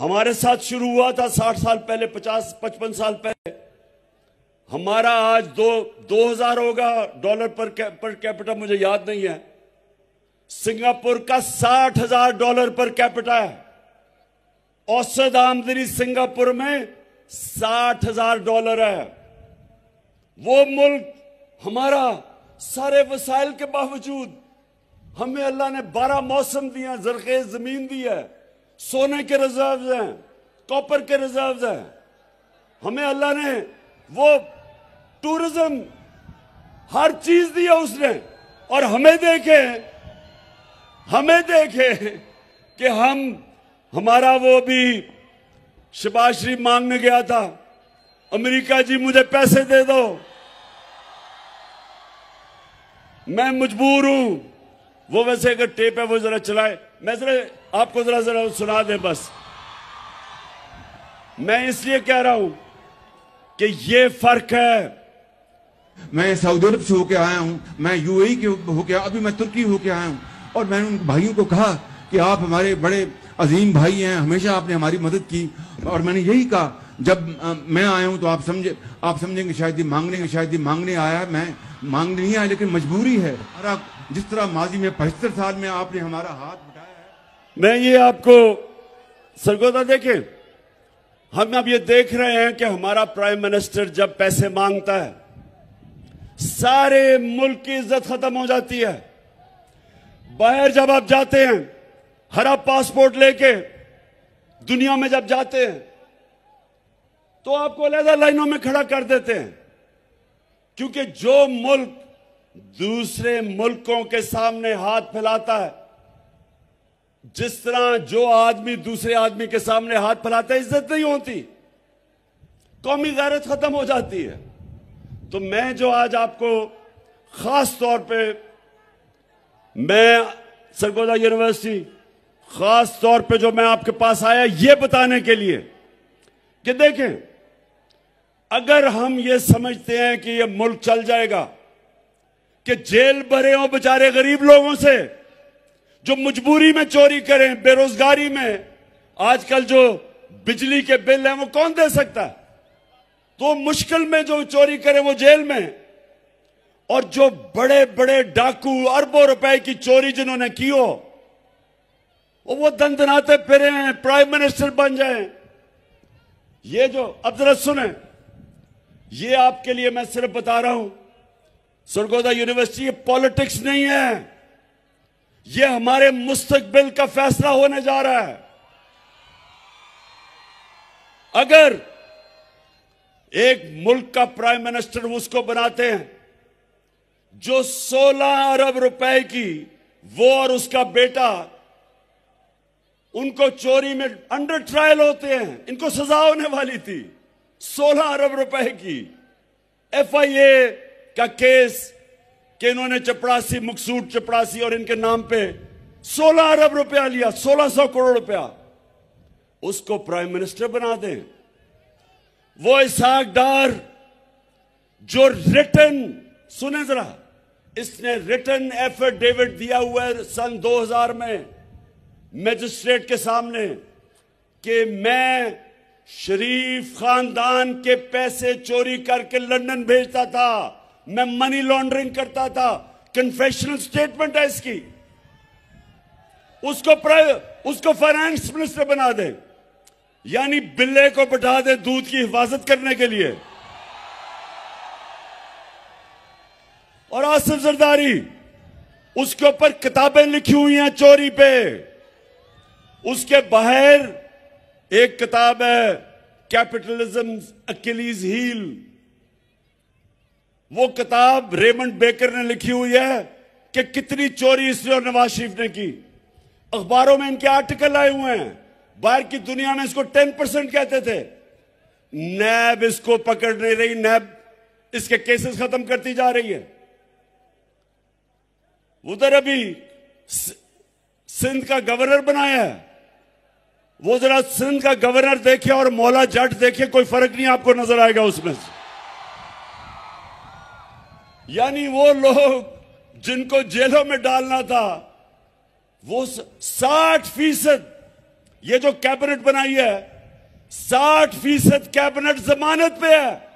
हमारे साथ शुरू हुआ था साठ साल पहले पचास पचपन साल पहले हमारा आज दो दो हजार होगा डॉलर पर पर कैपिटल मुझे याद नहीं है सिंगापुर का साठ हजार डॉलर पर कैपिटल है औसत आमदनी सिंगापुर में साठ हजार डॉलर है वो मुल्क हमारा सारे वसाइल के बावजूद हमें अल्लाह ने बारह मौसम दिया जरखेज जमीन दी है सोने के रिजर्व हैं कॉपर के रिजर्व हैं हमें अल्लाह ने वो टूरिज्म हर चीज दिया उसने और हमें देखे हमें देखे कि हम हमारा वो भी शबाज शरीफ मांगने गया था अमेरिका जी मुझे पैसे दे दो मैं मजबूर हूं वो वैसे अगर टेप है वो जरा चलाए मैं जरा आपको जरा जरा सुना दे बस मैं इसलिए कह रहा हूं कि ये फर्क है मैं सऊदी अरब से होके आया हूँ मैं यूएई के होके अभी मैं तुर्की होके आया हूँ और मैंने उन भाइयों को कहा कि आप हमारे बड़े अजीम भाई हैं हमेशा आपने हमारी मदद की और मैंने यही कहा जब आ, मैं आया हूँ तो आप समझे आप समझेंगे शायद ये मांगने के शायद ये मांगने आया मैं मांगने नहीं आया लेकिन मजबूरी है जिस तरह माजी में पचहत्तर साल में आपने हमारा हाथ मैं ये आपको सरगोदा देखे हम अब ये देख रहे हैं कि हमारा प्राइम मिनिस्टर जब पैसे मांगता है सारे मुल्क की इज्जत खत्म हो जाती है बाहर जब आप जाते हैं हरा पासपोर्ट लेके दुनिया में जब जाते हैं तो आपको अलहदा लाइनों में खड़ा कर देते हैं क्योंकि जो मुल्क दूसरे मुल्कों के सामने हाथ फैलाता है जिस तरह जो आदमी दूसरे आदमी के सामने हाथ फैलाता है इज्जत नहीं होती कौमी गैरत खत्म हो जाती है तो मैं जो आज आपको खास तौर पे मैं सरगोदा यूनिवर्सिटी खास तौर पे जो मैं आपके पास आया ये बताने के लिए कि देखें अगर हम ये समझते हैं कि ये मुल्क चल जाएगा कि जेल भरे हो बेचारे गरीब लोगों से जो मजबूरी में चोरी करें बेरोजगारी में आजकल जो बिजली के बिल हैं वो कौन दे सकता है तो मुश्किल में जो चोरी करें वो जेल में और जो बड़े बड़े डाकू अरबों रुपए की चोरी जिन्होंने की हो वो दंदनाते फिरे हैं प्राइम मिनिस्टर बन जाए ये जो अब जरा सुने ये आपके लिए मैं सिर्फ बता रहा हूं सुरगोदा यूनिवर्सिटी ये पॉलिटिक्स नहीं है ये हमारे मुस्तबिल का फैसला होने जा रहा है अगर एक मुल्क का प्राइम मिनिस्टर उसको बनाते हैं जो 16 अरब रुपए की वो और उसका बेटा उनको चोरी में अंडर ट्रायल होते हैं इनको सजा होने वाली थी 16 अरब रुपए की एफआईए का केस कि इन्होंने चपड़ासी मकसूद चपड़ासी और इनके नाम पे 16 अरब रुपया लिया 1600 करोड़ रुपया उसको प्राइम मिनिस्टर बना दें वो इसहाक डार जो रिटर्न सुने जरा इसने रिटर्न एफिडेविट दिया हुआ है सन 2000 में मजिस्ट्रेट के सामने कि मैं शरीफ खानदान के पैसे चोरी करके लंदन भेजता था मैं मनी लॉन्ड्रिंग करता था कन्फेशनल स्टेटमेंट है इसकी उसको उसको फाइनेंस मिनिस्टर बना दे यानी बिल्ले को बिठा दे दूध की हिफाजत करने के लिए और आसिफ जरदारी उसके ऊपर किताबें लिखी हुई हैं चोरी पे उसके बाहर एक किताब है कैपिटलिज्म अकेलीज हील वो किताब रेमंड बेकर ने लिखी हुई है कि कितनी चोरी इसने और नवाज शरीफ ने की अखबारों में इनके आर्टिकल आए हुए हैं बाहर की दुनिया में इसको टेन परसेंट कहते थे नैब इसको पकड़ नहीं रही नैब इसके केसेस खत्म करती जा रही है उधर अभी सिंध का गवर्नर बनाया है वो जरा सिंध का गवर्नर देखे और मौला जट देखे कोई फर्क नहीं आपको नजर आएगा उसमें से यानी वो लोग जिनको जेलों में डालना था वो साठ फीसद ये जो कैबिनेट बनाई है साठ फीसद कैबिनेट जमानत पे है